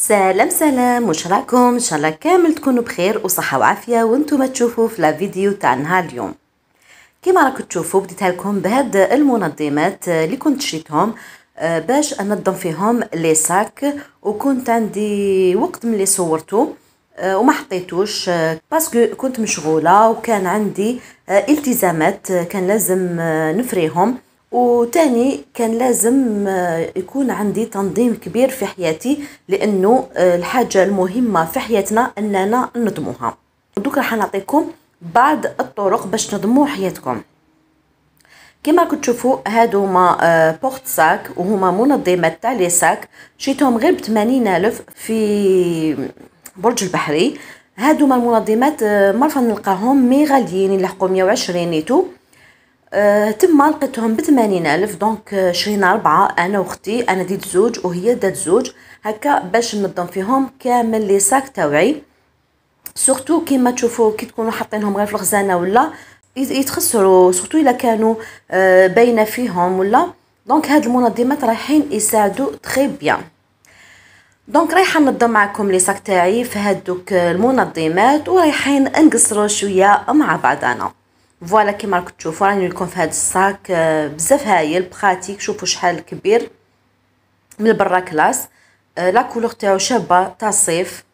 سلام سلام وش راكم ان شاء الله كامل تكونوا بخير وصحه وعافيه وانتم تشوفوا في لا فيديو نهار اليوم كما راكم تشوفوا بديتها لكم بهاد المنظمات اللي كنت شريتهم آه، باش انظم فيهم لي ساك وكنت عندي وقت ملي صورته آه، وما حطيتوش آه، باسكو كنت مشغوله وكان عندي التزامات كان لازم نفريهم وتاني كان لازم آه، يكون عندي تنظيم كبير في حياتي لانه آه، الحاجه المهمه في حياتنا اننا ننظموها دوك راح نعطيكم بعض الطرق باش تنظموا حياتكم كما راكم تشوفوا هادو هما بورت آه، ساك وهما منظمات تاع لي ساك شيتهم غير ب الف في برج البحري هادو هما المنظمات ما نلقاهم مي غاليين يلحقوا 120 نيتو أه تما لقيتهم بثمانين ألف دونك أه، شرينا ربعة أنا وختي أنا ديت زوج وهي دات زوج هكا باش نظم فيهم كامل لي ساك تاوعي سورتو كيما تشوفوا كي تكونوا حاطينهم غير في الخزانه ولا يتخسروا سورتو الا كانوا أه، باينه فيهم ولا دونك هاد المنظمات رايحين يساعدوا تخي بيان دونك رايحه ننظم معكم لي ساك تاعي في هادوك أه، المنظمات ورايحين نقصرو شويه مع بعضنا فوالا كيما راكم تشوفوا راني لكم في هذا الصاك بزاف هايل براتيك شوفوا شحال كبير من برا كلاس لا كولور تاعو شابه تاع الصيف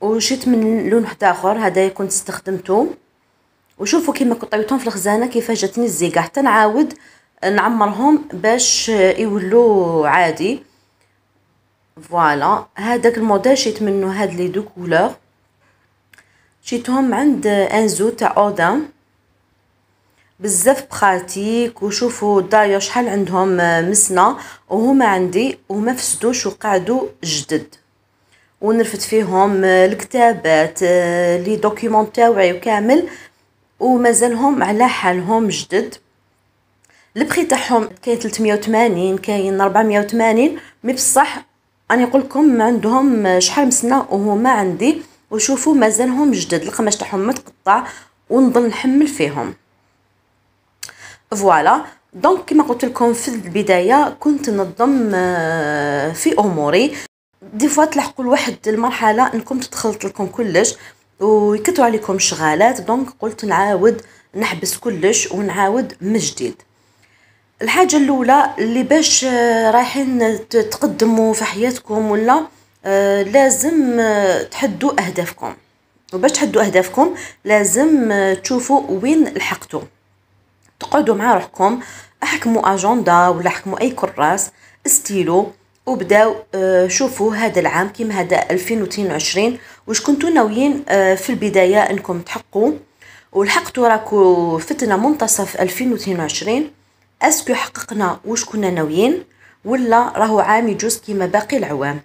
وشيت من لون واحد اخر هذا كنت استخدمته وشوفوا كيما كطيتهم في الخزانه كيفاش جاتني الزيقه حتى نعاود نعمرهم باش يولوا عادي فوالا هذاك الموديل شيت منه هاد لي دو كولور شيتهم عند انزو تاع اودام بزاف بخاتيك وشوفوا دايو شحال عندهم آه، مسنا وهما عندي وما فسدوش وقعدوا جدد ونرفد فيهم آه، الكتابات آه، لي دوكيومون تاوعي وكامل ومازالهم على حالهم جدد البخي تاعهم كاين 380 كاين 480 مي بصح انا نقول لكم عندهم شحال مسنا وهما عندي وشوفوا مازالهم جدد القماش تاعهم متقطع ونضل نحمل فيهم فوالا دونك كما قلت لكم في البدايه كنت نظم آه، في اموري دي فوا تلحقوا لواحد المرحله انكم تتخلط لكم كلش ويكثروا عليكم شغالات دونك قلت نعاود نحبس كلش ونعاود من جديد الحاجه الاولى اللي باش آه، رايحين تقدموا في حياتكم ولا آه، لازم تحدوا اهدافكم وباش تحدوا اهدافكم لازم تشوفوا وين لحقتوا تقعدوا مع روحكم احكموا اجندا ولا احكموا اي كراس استيلو وبداو آه، شوفوا هذا العام كيما هذا 2022 واش كنتوا ناويين آه، في البدايه انكم تحقوا ولحقتوا راكو فتنا منتصف 2022 اسكو حققنا واش كنا ناويين ولا راهو عام يجوز كيما باقي العوام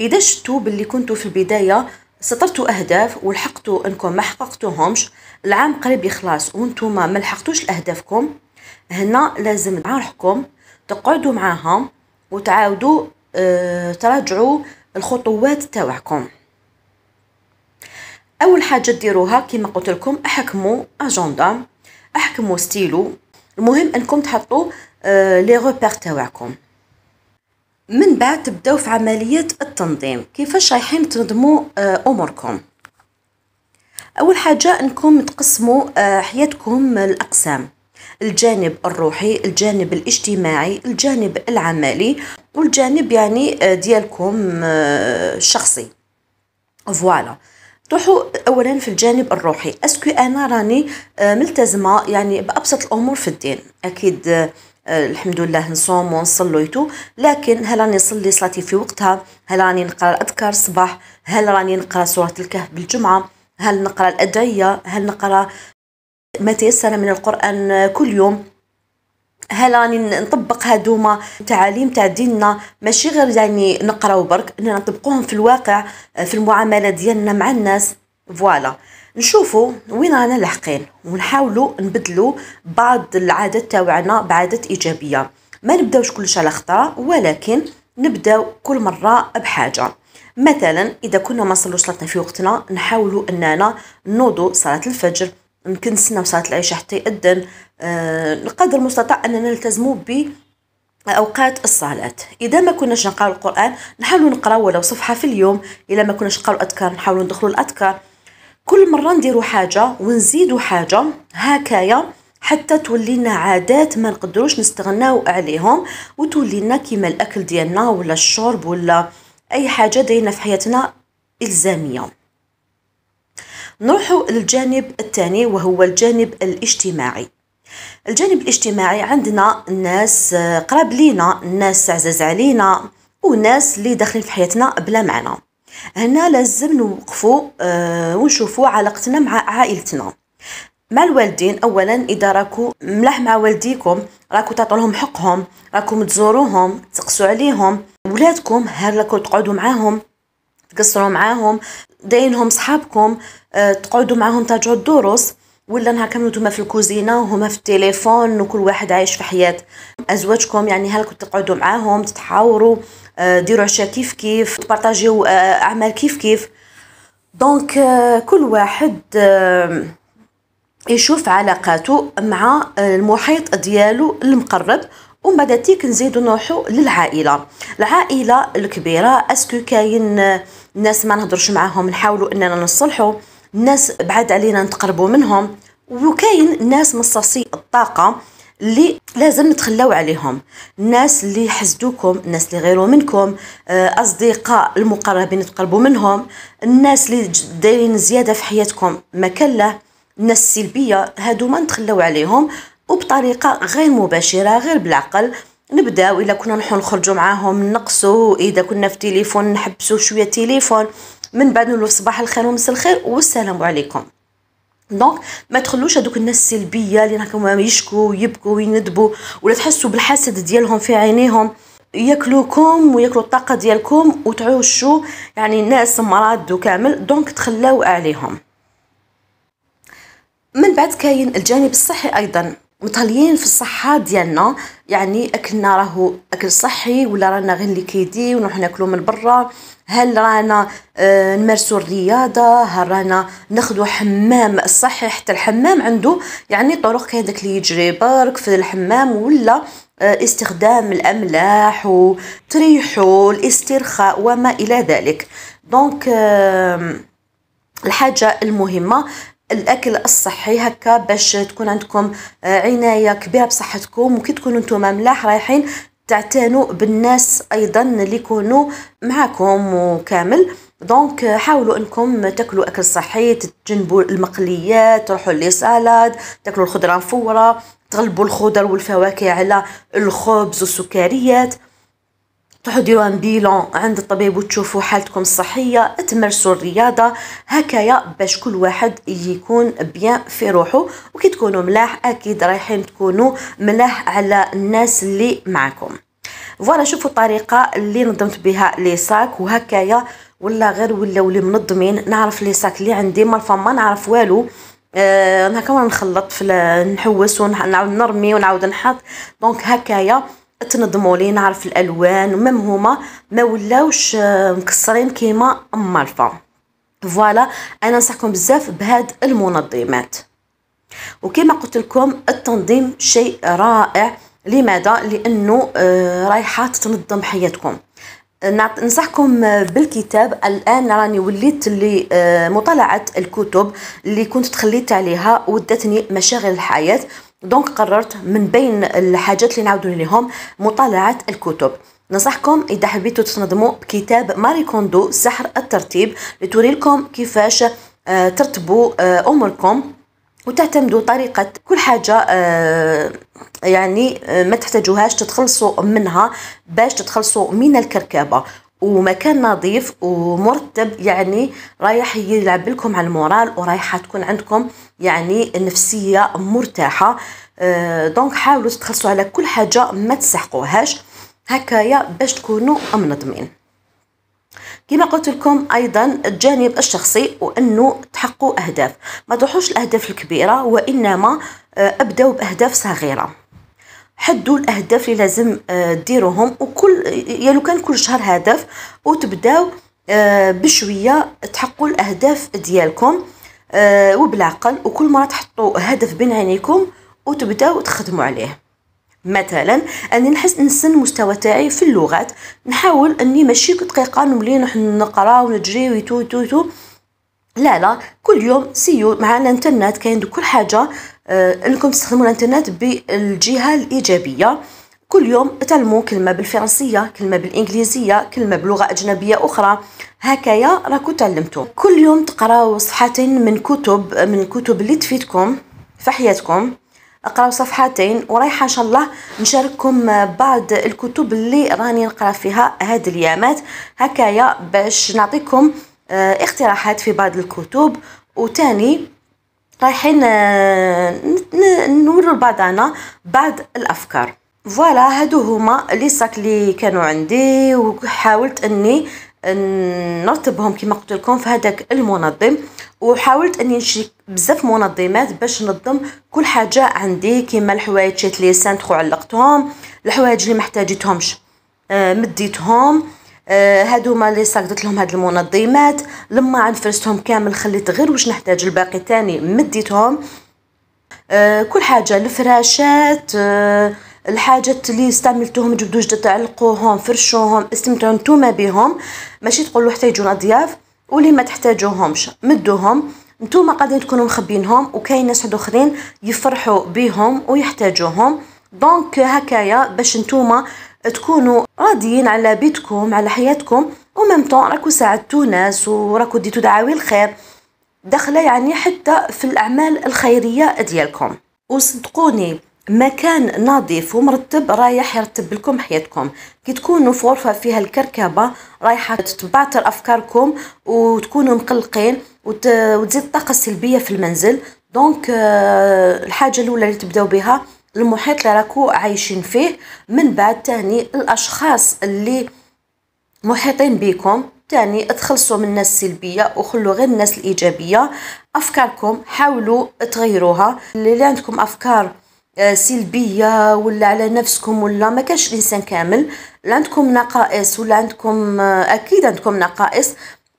اذا شفتوا باللي كنتوا في البدايه سطرتوا اهداف ولحقتوا انكم ما حققتوهمش العام قريب يخلص وانتم ما لحقتوش اهدافكم هنا لازم مع روحكم تقعدوا معاهم وتعاودوا اه تراجعوا الخطوات تاعكم اول حاجه ديروها كما قلت لكم احكموا اجندا احكموا ستيلو المهم انكم تحطوا اه لي روبير تاعكم من بعد تبداو في عمليه التنظيم كيفاش رايحين تنظموا آه، اموركم اول حاجه انكم تقسموا آه، حياتكم الاقسام الجانب الروحي الجانب الاجتماعي الجانب العملي والجانب يعني آه، ديالكم الشخصي فوالا تروحوا اولا في الجانب الروحي اسكو انا راني ملتزمه يعني بابسط الامور في الدين اكيد آه، الحمد لله نصوم ويتو لكن هل راني نصلي صلاتي في وقتها هل راني نقرا الاذكار الصباح هل راني نقرا سوره الكهف بالجمعه هل نقرا الادعيه هل نقرا ما تيسر من القران كل يوم هل راني نطبق هادوما تعاليم تاع ديننا ماشي غير يعني نقراو برك اننا نطبقوهم في الواقع آه، في المعامله ديالنا مع الناس فوالا نشوفوا وين رانا لاحقين ونحاولوا نبدلوا بعض العادات تاعنا بعادات ايجابيه ما نبداوش كلش على خطا ولكن نبداو كل مره بحاجه مثلا اذا كنا ما نصلوش صلاتنا في وقتنا نحاولوا اننا نوضوا صلاه الفجر يمكن نستنى صلاه العشاء حتى يأذن آه، القدر آه المستطاع اننا نلتزموا ب اوقات الصلاه اذا ما كناش نقراو القران نحاولوا نقراو ولو صفحه في اليوم الا ما كناش نقراو الاذكار نحاولوا ندخلوا الاذكار كل مره نديرو حاجه ونزيدو حاجه هكايا حتى تولينا عادات ما نقدروش نستغناو عليهم لنا كيما الاكل ديالنا ولا الشرب ولا اي حاجه داينه في حياتنا الزاميه نروحوا للجانب الثاني وهو الجانب الاجتماعي الجانب الاجتماعي عندنا ناس قراب لينا ناس عزاز علينا وناس اللي داخلين في حياتنا بلا معنى هنا لازم نوقفوا آه ونشوفوا علاقتنا مع عائلتنا مع الوالدين اولا اذا راكو ملاح مع والديكم راكو تعطوا لهم حقهم راكم تزوروهم تقسوا عليهم ولادكم هل راكو تقعدوا معاهم تقصروا معاهم داينهم صحابكم آه تقعدوا معاهم تاجعوا الدروس ولا نهار كامل نتوما في الكوزينه وهما في التليفون وكل واحد عايش في حياة ازواجكم يعني هل كنت تقعدوا معاهم تتحاوروا آه، ديروا عشاء كيف كيف تبارطاجيو آه، اعمال كيف كيف دونك آه، كل واحد يشوف علاقاته مع المحيط ديالو المقرب ومن بعد تيك نزيدو نروحو للعائله العائله الكبيره اسكو كاين ناس ما نهضرش معاهم نحاولوا اننا نصلحو ناس بعد علينا نتقربوا منهم وكاين ناس مصاصي الطاقه اللي لازم نتخلاو عليهم الناس اللي حسدوكم الناس اللي غيروا منكم آه، اصدقاء المقربين تقربوا منهم الناس اللي دايرين زياده في حياتكم ما مكله الناس السلبيه هادو ما نتخلاو عليهم وبطريقه غير مباشره غير بالعقل نبداو الا كنا نحو نخرجوا معاهم نقصوا اذا كنا في تليفون نحبسوا شويه تليفون من بعد نقولوا صباح الخير ومساء الخير والسلام عليكم دونك ما تخلوش هذوك الناس السلبيه اللي راكم يشكو ويبكوا ويندبوا ولا تحسوا بالحسد ديالهم في عينيهم ياكلوكم وياكلوا الطاقه ديالكم وتعوشوا يعني الناس مرض وكامل دونك تخلاو عليهم من بعد كاين الجانب الصحي ايضا مطاليين في الصحه ديالنا يعني اكلنا راهو اكل صحي ولا رانا غير اللي كيدي ونروح ناكلو من برا هل رانا آه، نمارسوا الرياضه هل رانا ناخذوا حمام صحي حتى الحمام عنده يعني طرق هذاك اللي يجري برك في الحمام ولا آه، استخدام الاملاح وتريحوا الاسترخاء وما الى ذلك دونك آه، الحاجه المهمه الاكل الصحي هكا باش تكون عندكم عنايه كبيره بصحتكم وكي تكونوا نتوما ملاح رايحين تعتنوا بالناس ايضا اللي يكونوا معاكم وكامل دونك حاولوا انكم تاكلوا اكل صحي تتجنبوا المقليات تروحوا لي سالاد تاكلوا الخضره مفوره تغلبوا الخضر والفواكه على الخبز والسكريات تروحوا ديروا ان بيلون عند الطبيب وتشوفوا حالتكم الصحيه تمارسوا الرياضه هكايا باش كل واحد يكون بيان في روحه وكي تكونوا ملاح اكيد رايحين تكونوا ملاح على الناس اللي معكم فوالا شوفوا الطريقه اللي نظمت بها لي ساك وهكايا ولا غير ولاو لي منظمين نعرف لي ساك اللي عندي ما فما نعرف والو آه هكا نخلط في نحوس ونعاود نرمي ونعاود نحط دونك هكايا تنظموا لي نعرف الالوان ومام هما ما ولاوش آه، مكسرين كيما الفا فوالا انا نصحكم بزاف بهاد المنظمات وكما قلت لكم التنظيم شيء رائع لماذا لانه آه، رايحه تنظم حياتكم ننصحكم آه، بالكتاب الان راني وليت لمطالعه الكتب اللي كنت تخليت عليها ودتني مشاغل الحياه دونك قررت من بين الحاجات اللي نعاودو لهم مطالعه الكتب ننصحكم اذا حبيتوا تنظموا بكتاب ماري كوندو سحر الترتيب لتوريلكم كيفاش آه، ترتبوا آه، اموركم وتعتمدوا طريقة كل حاجة آه، يعني ما تحتاجوهاش تتخلصوا منها باش تتخلصوا من الكركبة ومكان نظيف ومرتب يعني رايح يلعب لكم على المورال ورايحة تكون عندكم يعني نفسيه مرتاحه آه، دونك حاولوا تخلصوا على كل حاجه ما تسحقوهاش هكايا باش تكونوا منظمين كما قلت لكم ايضا الجانب الشخصي وانه تحققوا اهداف ما تروحوش الاهداف الكبيره وانما آه، ابداو باهداف صغيره حدوا الاهداف اللي لازم آه، ديروهم وكل يا يعني لو كان كل شهر هدف وتبداو بشويه تحققوا الاهداف ديالكم آه، وبالعقل وكل مره تحطوا هدف بين عينيكم وتبداو تخدموا عليه مثلا اني نحس نسن المستوى تاعي في اللغات نحاول اني ماشي دقيقه نولي نقرا ونجري ويتو تو تو لا لا كل يوم سيو مع الانترنت كاين كل حاجه آه، انكم تستخدموا الانترنت بالجهه الايجابيه كل يوم تعلموا كلمه بالفرنسيه كلمه بالانجليزيه كلمه بلغه اجنبيه اخرى هكايا راكو تعلمتو كل يوم تقراو صفحتين من كتب من الكتب اللي تفيدكم في حياتكم اقراو صفحتين ورايحه ان شاء الله نشارككم بعض الكتب اللي راني نقرا فيها هاد اليامات هكايا باش نعطيكم آه، اقتراحات في بعض الكتب وتاني رايحين آه، نورو لبعضنا بعض الافكار فوالا هادو هما لي ساك لي كانوا عندي وحاولت اني نرتبهم كما قلت لكم في هذاك المنظم وحاولت اني نشري بزاف منظمات باش ننظم كل حاجه عندي كما الحوايج شات لي سانتخو علقتهم الحوايج اللي ما آه، مديتهم آه، هادو هما لي ساك درت لهم هاد المنظمات لما عاد فرستهم كامل خليت غير واش نحتاج الباقي تاني مديتهم آه، كل حاجه الفراشات آه الحاجات اللي استعملتوهم جبدو جدد علقوهم فرشوهم استمتعوا نتوما بهم ماشي تقولوا حتى يجونا ضياف واللي ما تحتاجوهمش مدوهم نتوما قادرين تكونوا مخبينهم وكاين ناس اخرين يفرحوا بهم ويحتاجوهم دونك هكايا باش نتوما تكونوا راضيين على بيتكم على حياتكم وميم طون راكو ساعدتو ناس وراكو ديتو دعاوي الخير داخله يعني حتى في الاعمال الخيريه ديالكم وصدقوني مكان نظيف ومرتب رايح يرتب لكم حياتكم كي تكونوا في غرفه فيها الكركبه رايحه تتبعتر افكاركم وتكونوا مقلقين وتزيد الطاقه السلبيه في المنزل دونك آه، الحاجه الاولى اللي تبداو بها المحيط اللي راكو عايشين فيه من بعد تاني الاشخاص اللي محيطين بكم تاني تخلصوا من الناس السلبيه وخلوا غير الناس الايجابيه افكاركم حاولوا تغيروها اللي عندكم افكار آه، سلبيه ولا على نفسكم ولا ما كانش الانسان كامل لا عندكم نقائص ولا عندكم آه، اكيد عندكم نقائص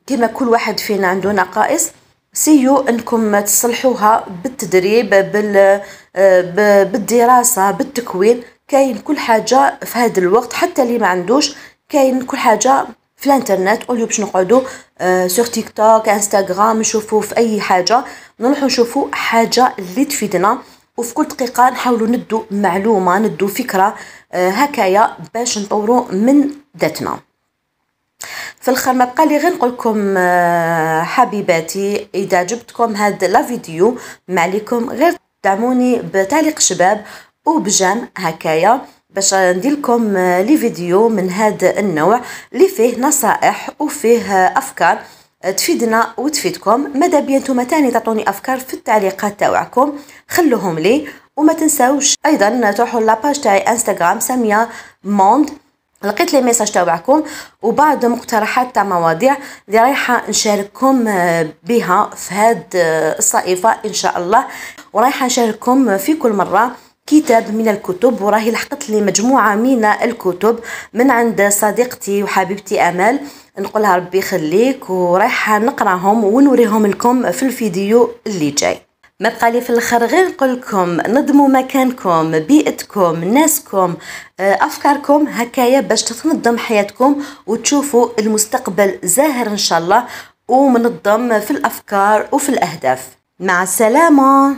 كما كل واحد فينا عنده نقائص سيو انكم تصلحوها بالتدريب بال آه، بالدراسه بالتكوين كاين كل حاجه في هذا الوقت حتى اللي ما عندوش كاين كل حاجه في الانترنت اوليو باش نقعدو آه سور تيك توك انستغرام نشوفو في اي حاجه نروحو نشوفو حاجه اللي تفيدنا وفي كل دقيقه نحاولوا ندو معلومه ندو فكره آه، هكايا باش نطوروا من ذاتنا في الاخر ما بقى لي غير نقول لكم آه، حبيباتي اذا عجبتكم هاد لا فيديو ما عليكم غير دعموني بتعليق شباب وبجام هكايا باش ندير لكم آه، لي فيديو من هذا النوع اللي فيه نصائح وفيه افكار تفيدنا وتفيدكم ماذا بيا نتوما تاني تعطوني افكار في التعليقات تاوعكم خلوهم لي وما تنساوش ايضا تروحوا لاباج تاعي انستغرام ساميه موند لقيت لي ميساج تاعكم وبعض مقترحات تاع مواضيع اللي رايحه نشارككم بها في هاد الصائفه ان شاء الله ورايحه نشارككم في كل مره كتاب من الكتب وراهي لحقت لي مجموعه من الكتب من عند صديقتي وحبيبتي امال نقولها ربي يخليك ورايحه نقراهم ونوريهم لكم في الفيديو اللي جاي ما بقى لي في الاخر غير نقول لكم نظموا مكانكم بيئتكم ناسكم آه، افكاركم هكايا باش تتنظم حياتكم وتشوفوا المستقبل زاهر ان شاء الله ومنظم في الافكار وفي الاهداف مع السلامه